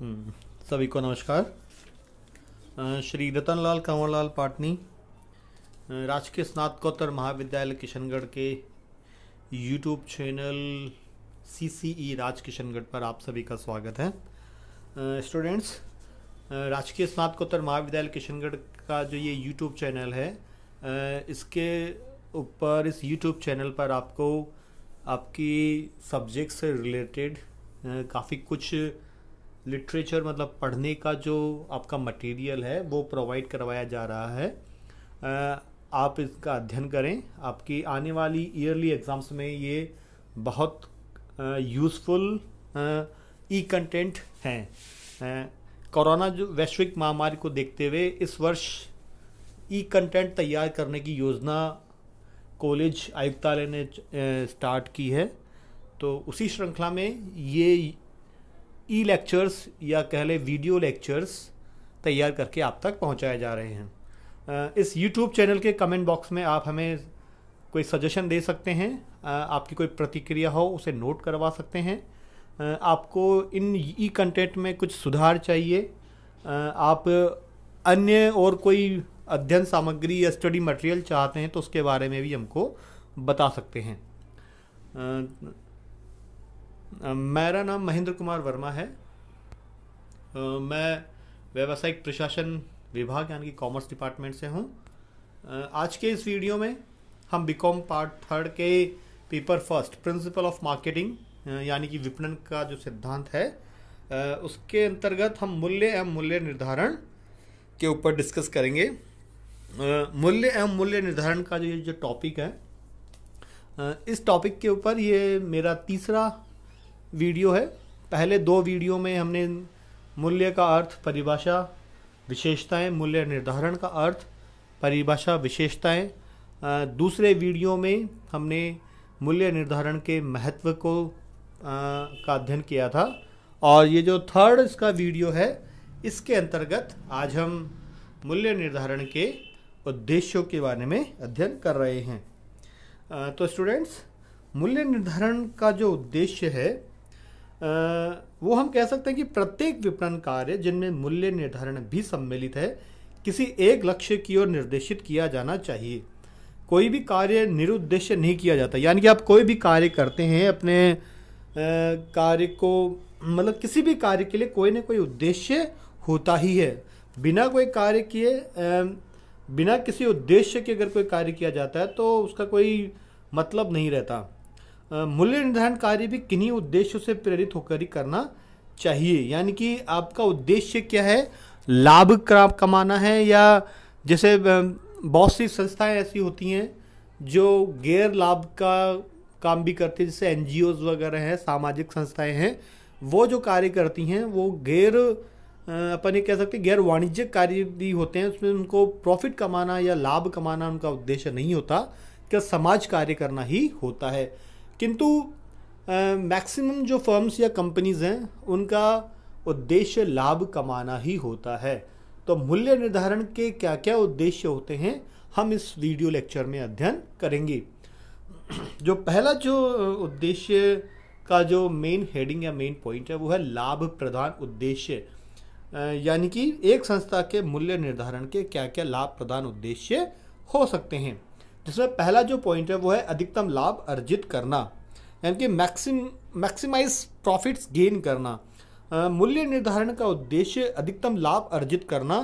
हम्म। सभी को नमस्कार श्री रतन लाल कंवरलाल पाटनी राजकीय स्नातकोत्तर महाविद्यालय किशनगढ़ के YouTube channel C C E Raj Kishangarh पर आप सभी का स्वागत है स्टूडेंट्स राजकीय स्नातकोत्तर महाविद्यालय किशनगढ़ का जो ये यूट्यूब चैनल है इसके ऊपर इस यूट्यूब चैनल पर आपको आपकी सब्जेक्ट से रिलेटेड काफ़ी कुछ लिटरेचर मतलब पढ़ने का जो आपका मटेरियल है वो प्रोवाइड करवाया जा रहा है आप इसका अध्ययन करें आपकी आने वाली ईयरली एग्ज़ाम्स में ये बहुत यूज़फुल ई कंटेंट हैं कोरोना जो वैश्विक महामारी को देखते हुए इस वर्ष ई कंटेंट तैयार करने की योजना कॉलेज आयुक्तालय ने स्टार्ट की है तो उसी श्रृंखला में ये ई लेक्चर्स या कह लें वीडियो लेक्चर्स तैयार करके आप तक पहुंचाए जा रहे हैं इस यूट्यूब चैनल के कमेंट बॉक्स में आप हमें कोई सजेशन दे सकते हैं आपकी कोई प्रतिक्रिया हो उसे नोट करवा सकते हैं आपको इन ई कंटेंट में कुछ सुधार चाहिए आप अन्य और कोई अध्ययन सामग्री या स्टडी मटेरियल चाहते हैं तो उसके बारे में भी हमको बता सकते हैं मेरा नाम महेंद्र कुमार वर्मा है मैं व्यावसायिक प्रशासन विभाग यानी कि कॉमर्स डिपार्टमेंट से हूँ आज के इस वीडियो में हम बीकॉम पार्ट थर्ड के paper first principle of marketing यानी कि विपणन का जो सिद्धांत है उसके अंतर्गत हम मूल्य एवं मूल्य निर्धारण के ऊपर डिस्कस करेंगे मूल्य एवं मूल्य निर्धारण का जो ये जो टॉपिक है इस टॉपिक के ऊपर ये मेरा तीसरा वीडियो है पहले दो वीडियो में हमने मूल्य का अर्थ परिभाषा विशेषताएं मूल्य निर्धारण का अर्थ परिभाषा विशेषताएं दूसरे वीडियो में हमने मूल्य निर्धारण के महत्व को आ, का अध्ययन किया था और ये जो थर्ड इसका वीडियो है इसके अंतर्गत आज हम मूल्य निर्धारण के उद्देश्यों के बारे में अध्ययन कर रहे हैं आ, तो स्टूडेंट्स मूल्य निर्धारण का जो उद्देश्य है वो हम कह सकते हैं कि प्रत्येक विपणन कार्य जिनमें मूल्य निर्धारण भी सम्मिलित है किसी एक लक्ष्य की ओर निर्देशित किया जाना चाहिए कोई भी कार्य निरुद्देश्य नहीं किया जाता यानी कि आप कोई भी कार्य करते हैं अपने कार्य को मतलब किसी भी कार्य के लिए कोई ना कोई उद्देश्य होता ही है बिना कोई कार्य किए बिना किसी उद्देश्य के अगर कोई कार्य किया जाता है तो उसका कोई मतलब नहीं रहता मूल्य निर्धारण कार्य भी किन्हीं उद्देश्यों से प्रेरित होकर ही करना चाहिए यानी कि आपका उद्देश्य क्या है लाभ कमाना है या जैसे बहुत सी संस्थाएं ऐसी होती हैं जो गैर लाभ का काम भी करती हैं जैसे एन वगैरह हैं सामाजिक संस्थाएं हैं वो जो कार्य करती हैं वो गैर अपन ये कह सकते हैं गैर वाणिज्यिक कार्य भी होते हैं उसमें उनको प्रॉफिट कमाना या लाभ कमाना उनका उद्देश्य नहीं होता क्या समाज कार्य करना ही होता है किंतु मैक्सिमम जो फर्म्स या कंपनीज़ हैं उनका उद्देश्य लाभ कमाना ही होता है तो मूल्य निर्धारण के क्या क्या उद्देश्य होते हैं हम इस वीडियो लेक्चर में अध्ययन करेंगे जो पहला जो उद्देश्य का जो मेन हेडिंग या मेन पॉइंट है वो है लाभ प्रदान उद्देश्य यानी कि एक संस्था के मूल्य निर्धारण के क्या क्या लाभ प्रदान उद्देश्य हो सकते हैं जिसमें पहला जो पॉइंट है वो है अधिकतम लाभ अर्जित करना यानी कि मैक्सिम मैक्सिमाइज प्रॉफिट्स गेन करना मूल्य निर्धारण का उद्देश्य अधिकतम लाभ अर्जित करना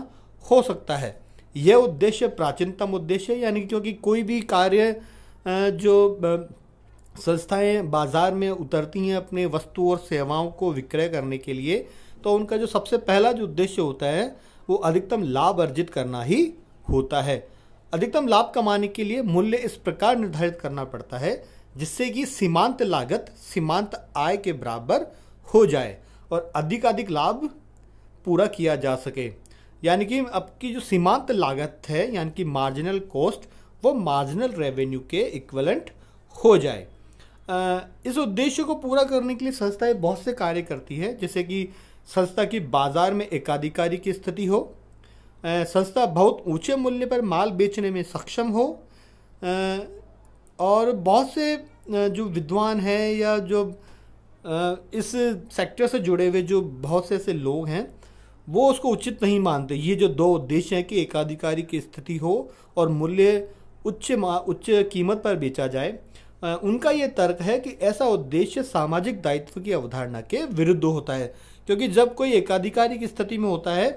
हो सकता है यह उद्देश्य प्राचीनतम उद्देश्य यानी क्योंकि कोई भी कार्य जो संस्थाएं बाज़ार में उतरती हैं अपने वस्तु और सेवाओं को विक्रय करने के लिए तो उनका जो सबसे पहला जो उद्देश्य होता है वो अधिकतम लाभ अर्जित करना ही होता है अधिकतम लाभ कमाने के लिए मूल्य इस प्रकार निर्धारित करना पड़ता है जिससे कि सीमांत लागत सीमांत आय के बराबर हो जाए और अधिकाधिक लाभ पूरा किया जा सके यानी कि आपकी जो सीमांत लागत है यानी कि मार्जिनल कॉस्ट वो मार्जिनल रेवेन्यू के इक्वलेंट हो जाए इस उद्देश्य को पूरा करने के लिए संस्थाएं बहुत से कार्य करती है जैसे कि संस्था की बाजार में एकाधिकारी की स्थिति हो संस्था बहुत ऊंचे मूल्य पर माल बेचने में सक्षम हो और बहुत से जो विद्वान हैं या जो इस सेक्टर से जुड़े हुए जो बहुत से ऐसे लोग हैं वो उसको उचित नहीं मानते ये जो दो उद्देश्य हैं कि एकाधिकारी की स्थिति हो और मूल्य उच्च उच्च कीमत पर बेचा जाए उनका ये तर्क है कि ऐसा उद्देश्य सामाजिक दायित्व की अवधारणा के विरुद्ध होता है क्योंकि जब कोई एकाधिकारी की स्थिति में होता है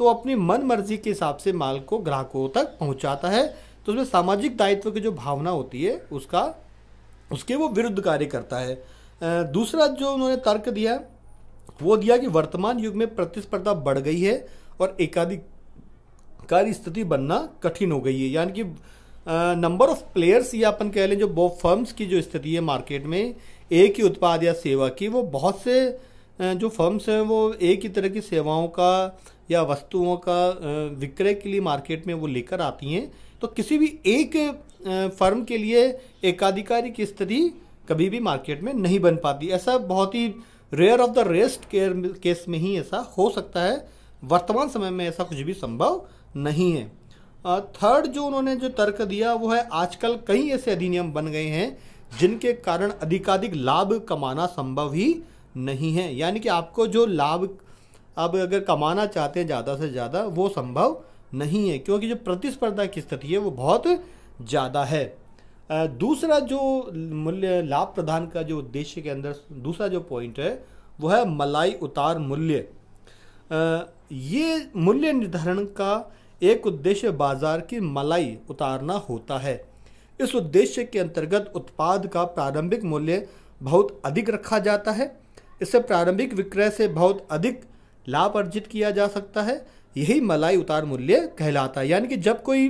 तो अपनी मन मर्जी के हिसाब से माल को ग्राहकों तक पहुंचाता है तो उसमें सामाजिक दायित्व की जो भावना होती है उसका उसके वो विरुद्ध कार्य करता है दूसरा जो उन्होंने तर्क दिया वो दिया कि वर्तमान युग में प्रतिस्पर्धा बढ़ गई है और एकाधिकारी स्थिति बनना कठिन हो गई है यानी कि नंबर ऑफ प्लेयर्स या अपन कह लें जो बो फर्म्स की जो स्थिति है मार्केट में एक ही उत्पाद या सेवा की वो बहुत से जो फर्म्स हैं वो एक ही तरह की सेवाओं का या वस्तुओं का विक्रय के लिए मार्केट में वो लेकर आती हैं तो किसी भी एक फर्म के लिए एकाधिकारी स्थिति कभी भी मार्केट में नहीं बन पाती ऐसा बहुत ही rare of the rest care case में ही ऐसा हो सकता है वर्तमान समय में ऐसा कुछ भी संभव नहीं है थर्ड जो उन्होंने जो तर्क दिया वो है आजकल कई ऐसे अधिनियम बन गए हैं जिनके कारण अधिकाधिक लाभ कमाना संभव ही नहीं है यानी कि आपको जो लाभ अब अगर कमाना चाहते हैं ज़्यादा से ज़्यादा वो संभव नहीं है क्योंकि जो प्रतिस्पर्धा की स्थिति है वो बहुत ज़्यादा है दूसरा जो मूल्य लाभ प्रदान का जो उद्देश्य के अंदर दूसरा जो पॉइंट है वो है मलाई उतार मूल्य ये मूल्य निर्धारण का एक उद्देश्य बाजार की मलाई उतारना होता है इस उद्देश्य के अंतर्गत उत्पाद का प्रारंभिक मूल्य बहुत अधिक रखा जाता है इससे प्रारंभिक विक्रय से बहुत अधिक लाभ अर्जित किया जा सकता है यही मलाई उतार मूल्य कहलाता है यानी कि जब कोई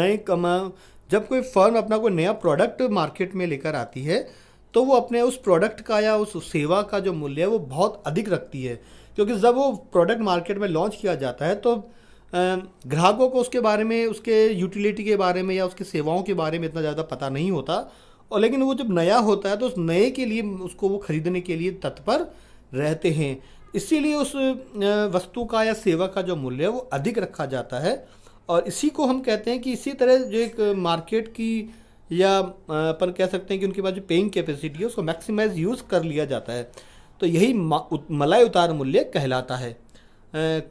नए कमा जब कोई फर्म अपना कोई नया प्रोडक्ट मार्केट में लेकर आती है तो वो अपने उस प्रोडक्ट का या उस सेवा का जो मूल्य है वो बहुत अधिक रखती है क्योंकि जब वो प्रोडक्ट मार्केट में लॉन्च किया जाता है तो ग्राहकों को उसके बारे में उसके यूटिलिटी के बारे में या उसकी सेवाओं के बारे में इतना ज़्यादा पता नहीं होता और लेकिन वो जब नया होता है तो उस नए के लिए उसको वो ख़रीदने के लिए तत्पर रहते हैं इसीलिए उस वस्तु का या सेवा का जो मूल्य है वो अधिक रखा जाता है और इसी को हम कहते हैं कि इसी तरह जो एक मार्केट की या अपन कह सकते हैं कि उनके पास जो पेइंग कैपेसिटी है उसको मैक्सिमाइज यूज़ कर लिया जाता है तो यही मलाई उतार मूल्य कहलाता है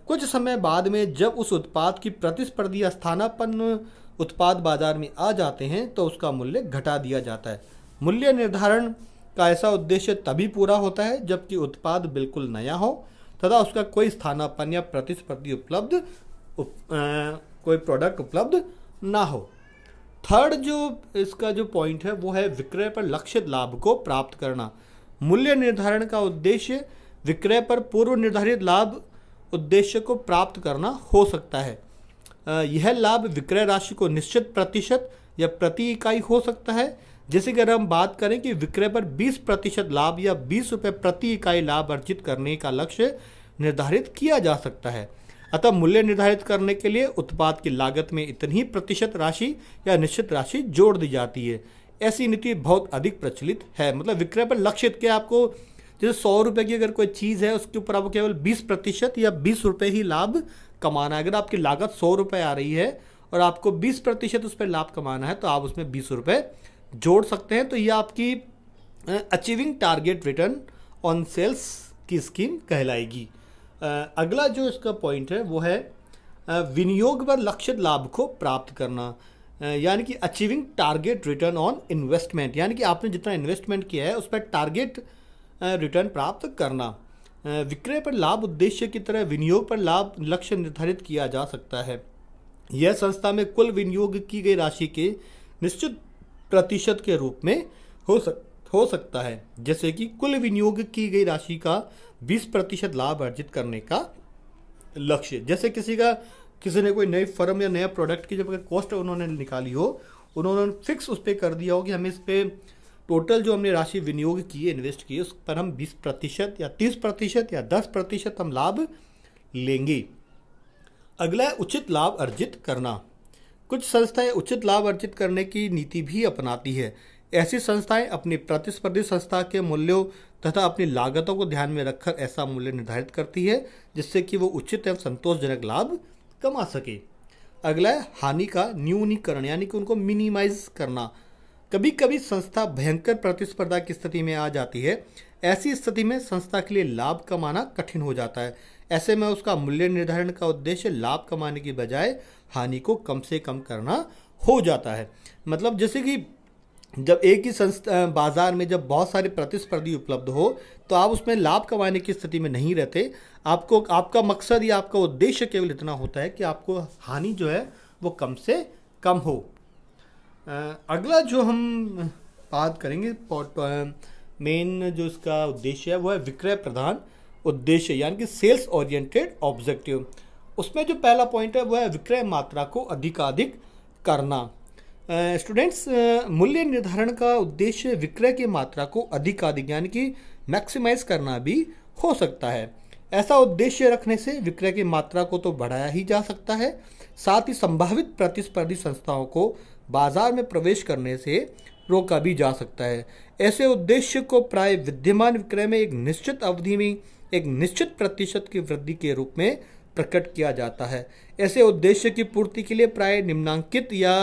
कुछ समय बाद में जब उस उत्पाद की प्रतिस्पर्धी स्थानापन उत्पाद बाजार में आ जाते हैं तो उसका मूल्य घटा दिया जाता है मूल्य निर्धारण का ऐसा उद्देश्य तभी पूरा होता है जबकि उत्पाद बिल्कुल नया हो तथा उसका कोई स्थानापन या प्रतिस्पर्धी उपलब्ध उप, कोई प्रोडक्ट उपलब्ध ना हो थर्ड जो इसका जो पॉइंट है वो है विक्रय पर लक्षित लाभ को प्राप्त करना मूल्य निर्धारण का उद्देश्य विक्रय पर पूर्व निर्धारित लाभ उद्देश्य को प्राप्त करना हो सकता है यह लाभ विक्रय राशि को निश्चित प्रतिशत या प्रति इकाई हो सकता है जैसे कि अगर हम बात करें कि विक्रय पर 20 प्रतिशत लाभ या बीस रुपये प्रति इकाई लाभ अर्जित करने का लक्ष्य निर्धारित किया जा सकता है अतः मूल्य निर्धारित करने के लिए उत्पाद की लागत में इतनी प्रतिशत राशि या निश्चित राशि जोड़ दी जाती है ऐसी नीति बहुत अधिक प्रचलित है मतलब विक्रय पर लक्षित के आपको जैसे सौ रुपये की अगर कोई चीज़ है उसके ऊपर आपको केवल बीस प्रतिशत या बीस रुपये ही लाभ कमाना है अगर आपकी लागत सौ रुपये आ रही है और आपको बीस प्रतिशत उस पर लाभ कमाना है तो आप उसमें बीस रुपये जोड़ सकते हैं तो ये आपकी achieving target return on sales की स्कीम कहलाएगी अगला जो इसका पॉइंट है वो है विनियोग पर लक्षित लाभ को प्राप्त करना यानी कि achieving target return on investment यानी कि आपने जितना इन्वेस्टमेंट किया है उस पर टारगेट रिटर्न प्राप्त करना विक्रय पर लाभ उद्देश्य की तरह विनियोग पर लाभ लक्ष्य निर्धारित किया जा सकता है यह संस्था में कुल विनियोग की गई राशि के निश्चित प्रतिशत के रूप में हो सक हो सकता है जैसे कि कुल विनियोग की गई राशि का 20 प्रतिशत लाभ अर्जित करने का लक्ष्य जैसे किसी का किसी ने कोई नई फर्म या नया प्रोडक्ट की जब कॉस्ट उन्होंने निकाली हो उन्होंने फिक्स उस पर कर दिया हो कि हमें इस पर टोटल जो हमने राशि विनियोग की है इन्वेस्ट की उस पर हम 20 प्रतिशत या 30 प्रतिशत या 10 प्रतिशत हम लाभ लेंगे अगला है उचित लाभ अर्जित करना कुछ संस्थाएं उचित लाभ अर्जित करने की नीति भी अपनाती है ऐसी संस्थाएं अपनी प्रतिस्पर्धी संस्था के मूल्यों तथा अपनी लागतों को ध्यान में रखकर ऐसा मूल्य निर्धारित करती है जिससे कि वो उचित एवं संतोषजनक लाभ कमा सके अगला है हानि का न्यूनीकरण यानी कि उनको मिनिमाइज करना कभी कभी संस्था भयंकर प्रतिस्पर्धा की स्थिति में आ जाती है ऐसी स्थिति में संस्था के लिए लाभ कमाना कठिन हो जाता है ऐसे में उसका मूल्य निर्धारण का उद्देश्य लाभ कमाने की बजाय हानि को कम से कम करना हो जाता है मतलब जैसे कि जब एक ही संस्था बाज़ार में जब बहुत सारे प्रतिस्पर्धी उपलब्ध हो तो आप उसमें लाभ कमाने की स्थिति में नहीं रहते आपको आपका मकसद या आपका उद्देश्य केवल इतना होता है कि आपको हानि जो है वो कम से कम हो अगला जो हम बात करेंगे मेन जो इसका उद्देश्य है वो है विक्रय प्रधान उद्देश्य यानी कि सेल्स ओरिएंटेड ऑब्जेक्टिव उसमें जो पहला पॉइंट है वह है विक्रय मात्रा को अधिकाधिक करना स्टूडेंट्स मूल्य निर्धारण का उद्देश्य विक्रय की मात्रा को अधिकाधिक यानी कि मैक्सिमाइज करना भी हो सकता है ऐसा उद्देश्य रखने से विक्रय की मात्रा को तो बढ़ाया ही जा सकता है साथ ही संभावित प्रतिस्पर्धी संस्थाओं को बाजार में प्रवेश करने से रोका भी जा सकता है ऐसे उद्देश्य को प्राय विद्यमान विक्रय में एक निश्चित अवधि में एक निश्चित प्रतिशत की वृद्धि के रूप में प्रकट किया जाता है ऐसे उद्देश्य की पूर्ति के लिए प्राय निम्नांकित या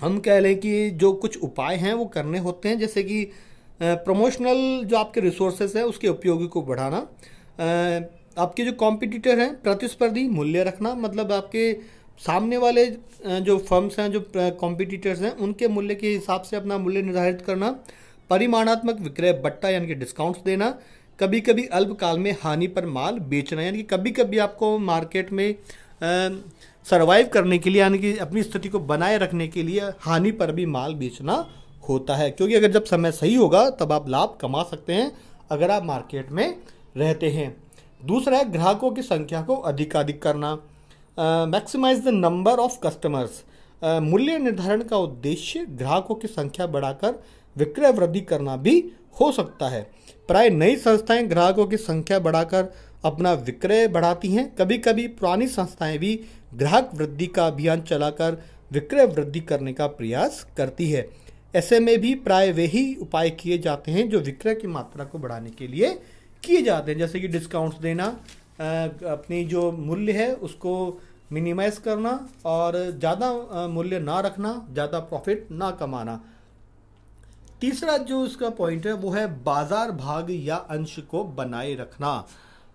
हम कह लें कि जो कुछ उपाय हैं वो करने होते हैं जैसे कि प्रमोशनल जो आपके रिसोर्सेज हैं उसके उपयोगी को बढ़ाना आपके जो कॉम्पिटिटर हैं प्रतिस्पर्धी मूल्य रखना मतलब आपके सामने वाले जो फर्म्स हैं जो कॉम्पिटिटर्स हैं उनके मूल्य के हिसाब से अपना मूल्य निर्धारित करना परिमाणात्मक विक्रय बट्टा यानी कि डिस्काउंट्स देना कभी कभी अल्पकाल में हानि पर माल बेचना यानी कि कभी कभी आपको मार्केट में सर्वाइव करने के लिए यानी कि अपनी स्थिति को बनाए रखने के लिए हानि पर भी माल बेचना होता है क्योंकि अगर जब समय सही होगा तब आप लाभ कमा सकते हैं अगर आप मार्केट में रहते हैं दूसरा है ग्राहकों की संख्या को अधिकाधिक करना maximise the number of customers मूल्य निर्धारण का उद्देश्य ग्राहकों की संख्या बढ़ाकर विक्रय वृद्धि करना भी हो सकता है प्राय नई संस्थाएं ग्राहकों की संख्या बढ़ाकर अपना विक्रय बढ़ाती हैं कभी कभी पुरानी संस्थाएं भी ग्राहक वृद्धि का अभियान चलाकर विक्रय वृद्धि करने का प्रयास करती है ऐसे में भी प्राय वे ही उपाय किए जाते हैं जो विक्रय की मात्रा को बढ़ाने के लिए किए जाते हैं जैसे कि डिस्काउंट्स देना अपनी जो मूल्य है उसको मिनिमाइज करना और ज़्यादा मूल्य ना रखना ज़्यादा प्रॉफिट ना कमाना तीसरा जो इसका पॉइंट है वो है बाजार भाग या अंश को बनाए रखना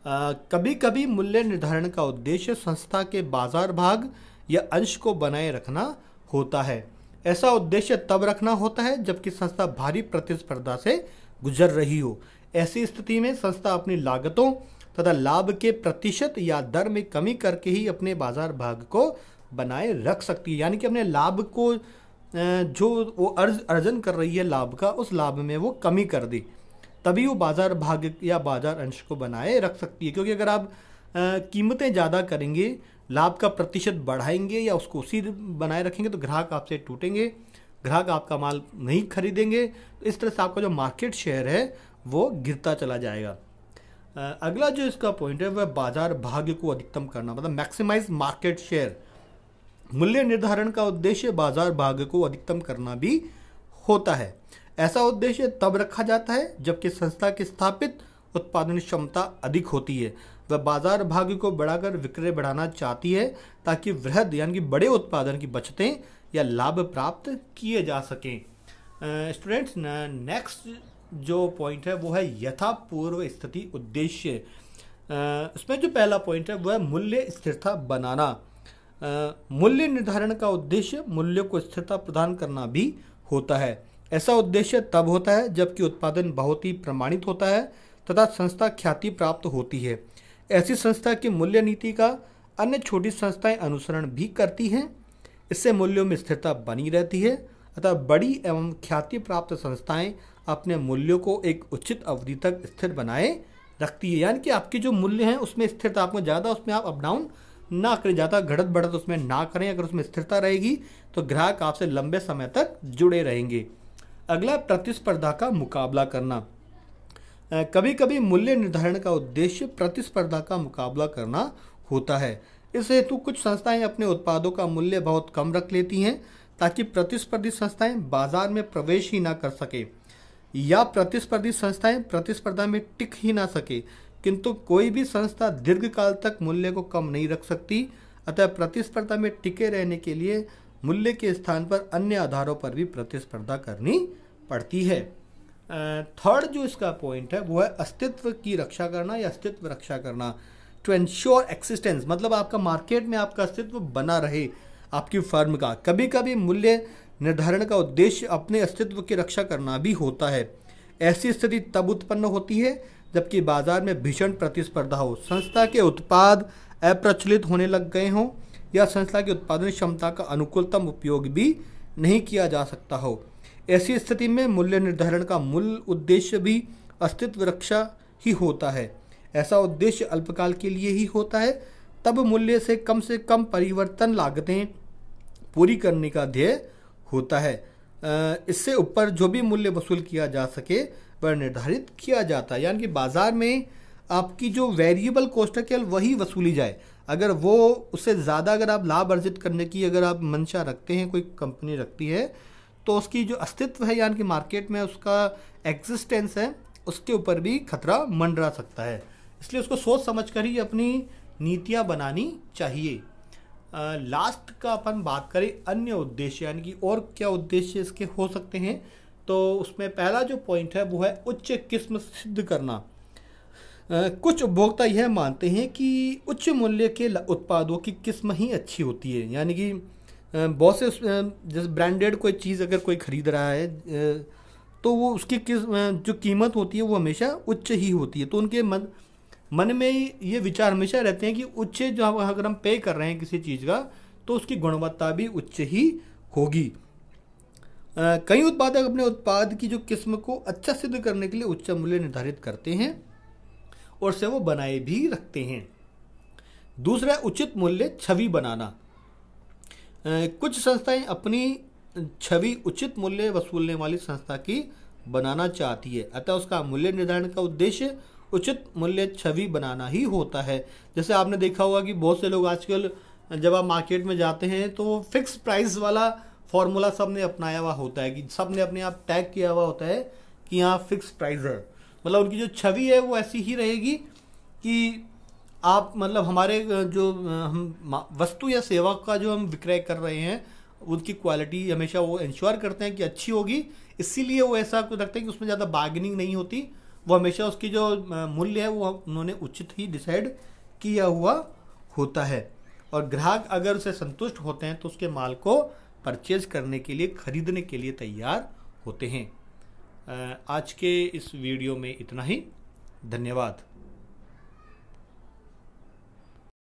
आ, कभी कभी मूल्य निर्धारण का उद्देश्य संस्था के बाजार भाग या अंश को बनाए रखना होता है ऐसा उद्देश्य तब रखना होता है जबकि संस्था भारी प्रतिस्पर्धा से गुजर रही हो ऐसी स्थिति में संस्था अपनी लागतों तथा लाभ के प्रतिशत या दर में कमी करके ही अपने बाजार भाग को बनाए रख सकती है यानी कि अपने लाभ को जो वो अर्ज अर्जन कर रही है लाभ का उस लाभ में वो कमी कर दी तभी वो बाज़ार भाग या बाज़ार अंश को बनाए रख सकती है क्योंकि अगर आप कीमतें ज़्यादा करेंगे लाभ का प्रतिशत बढ़ाएंगे या उसको उसी बनाए रखेंगे तो ग्राहक आपसे टूटेंगे ग्राहक आपका माल नहीं खरीदेंगे तो इस तरह से आपका जो मार्केट शेयर है वो गिरता चला जाएगा अगला जो इसका पॉइंट है वह बाजार भाग्य को अधिकतम करना मतलब मैक्सिमाइज मार्केट शेयर मूल्य निर्धारण का उद्देश्य बाजार भाग्य को अधिकतम करना भी होता है ऐसा उद्देश्य तब रखा जाता है जबकि संस्था की स्थापित उत्पादन क्षमता अधिक होती है वह बाजार भाग्य को बढ़ाकर विक्रय बढ़ाना चाहती है ताकि वृहद यानी कि बड़े उत्पादन की बचतें या लाभ प्राप्त किए जा सकें स्टूडेंट्स नेक्स्ट जो पॉइंट है वो है यथा पूर्व स्थिति उद्देश्य उसमें जो पहला पॉइंट है वह है मूल्य स्थिरता बनाना मूल्य निर्धारण का उद्देश्य मूल्य को स्थिरता प्रदान करना भी होता है ऐसा उद्देश्य तब होता है जबकि उत्पादन बहुत ही प्रमाणित होता है तथा संस्था ख्याति प्राप्त होती है ऐसी संस्था की मूल्य नीति का अन्य छोटी संस्थाएं अनुसरण भी करती हैं इससे मूल्यों में स्थिरता बनी रहती है अतः बड़ी एवं ख्याति प्राप्त संस्थाएं अपने मूल्यों को एक उचित अवधि तक स्थिर बनाए रखती है यानी कि आपके जो मूल्य हैं उसमें स्थिरता आपको ज़्यादा उसमें आप अप डाउन ना करें ज़्यादा घड़त बढ़त उसमें ना करें अगर उसमें स्थिरता रहेगी तो ग्राहक आपसे लंबे समय तक जुड़े रहेंगे अगला प्रतिस्पर्धा का मुकाबला करना कभी कभी मूल्य निर्धारण का उद्देश्य प्रतिस्पर्धा का मुकाबला करना होता है इस हेतु कुछ संस्थाएं अपने उत्पादों का मूल्य बहुत कम रख लेती हैं ताकि प्रतिस्पर्धी संस्थाएं बाजार में प्रवेश ही ना कर सकें या प्रतिस्पर्धी संस्थाएं प्रतिस्पर्धा में टिक ही ना सके किंतु कोई भी संस्था दीर्घकाल तक मूल्य को कम नहीं रख सकती अतः प्रतिस्पर्धा में टिके रहने के लिए मूल्य के स्थान पर अन्य आधारों पर भी प्रतिस्पर्धा करनी पड़ती है थर्ड जो इसका पॉइंट है वो है अस्तित्व की रक्षा करना या अस्तित्व रक्षा करना टू एंश्योर एक्सिस्टेंस मतलब आपका मार्केट में आपका अस्तित्व बना रहे आपकी फर्म का कभी कभी मूल्य निर्धारण का उद्देश्य अपने अस्तित्व की रक्षा करना भी होता है ऐसी स्थिति तब उत्पन्न होती है जबकि बाजार में भीषण प्रतिस्पर्धा हो संस्था के उत्पाद अप्रचलित होने लग गए हों या संस्था की उत्पादन क्षमता का अनुकूलतम उपयोग भी नहीं किया जा सकता हो ऐसी स्थिति में मूल्य निर्धारण का मूल उद्देश्य भी अस्तित्व रक्षा ही होता है ऐसा उद्देश्य अल्पकाल के लिए ही होता है तब मूल्य से कम से कम परिवर्तन लागतें पूरी करने का ध्येय होता है इससे ऊपर जो भी मूल्य वसूल किया जा सके वह निर्धारित किया जाता है यानी कि बाज़ार में आपकी जो वेरिएबल कॉस्ट है केवल वही वसूली जाए अगर वो उससे ज़्यादा अगर आप लाभ अर्जित करने की अगर आप मंशा रखते हैं कोई कंपनी रखती है तो उसकी जो अस्तित्व है यानी कि मार्केट में उसका एग्जिस्टेंस है उसके ऊपर भी खतरा मंडरा सकता है इसलिए उसको सोच समझ कर ही अपनी नीतियाँ बनानी चाहिए लास्ट का अपन बात करें अन्य उद्देश्य यानी कि और क्या उद्देश्य इसके हो सकते हैं तो उसमें पहला जो पॉइंट है वो है उच्च किस्म सिद्ध करना कुछ उपभोक्ता यह मानते हैं कि उच्च मूल्य के उत्पादों की किस्म ही अच्छी होती है यानी कि बहुत से जैसे ब्रांडेड कोई चीज़ अगर कोई ख़रीद रहा है तो वो उसकी किस्म जो कीमत होती है वो हमेशा उच्च ही होती है तो उनके मन मन में ये विचार हमेशा रहते हैं कि उच्च जो हम अगर हम पे कर रहे हैं किसी चीज़ का तो उसकी गुणवत्ता भी उच्च ही होगी कई उत्पादक अपने उत्पाद की जो किस्म को अच्छा सिद्ध करने के लिए उच्च मूल्य निर्धारित करते हैं और से वो बनाए भी रखते हैं दूसरा उचित मूल्य छवि बनाना कुछ संस्थाएं अपनी छवि उचित मूल्य वसूलने वाली संस्था की बनाना चाहती है अतः उसका मूल्य निर्धारण का उद्देश्य उचित मूल्य छवि बनाना ही होता है जैसे आपने देखा होगा कि बहुत से लोग आजकल जब आप मार्केट में जाते हैं तो फिक्स प्राइस वाला फॉर्मूला सब ने अपनाया हुआ होता है कि सब ने अपने आप टैग किया हुआ होता है कि यहाँ फिक्स प्राइस है मतलब उनकी जो छवि है वो ऐसी ही रहेगी कि आप मतलब हमारे जो हम वस्तु या सेवा का जो हम विक्रय कर रहे हैं उनकी क्वालिटी हमेशा वो इंश्योर करते हैं कि अच्छी होगी इसीलिए वो ऐसा कुछ रखते हैं कि उसमें ज़्यादा बार्गेनिंग नहीं होती वो हमेशा उसकी जो मूल्य है वो उन्होंने उचित ही डिसाइड किया हुआ होता है और ग्राहक अगर उसे संतुष्ट होते हैं तो उसके माल को परचेज करने के लिए खरीदने के लिए तैयार होते हैं आज के इस वीडियो में इतना ही धन्यवाद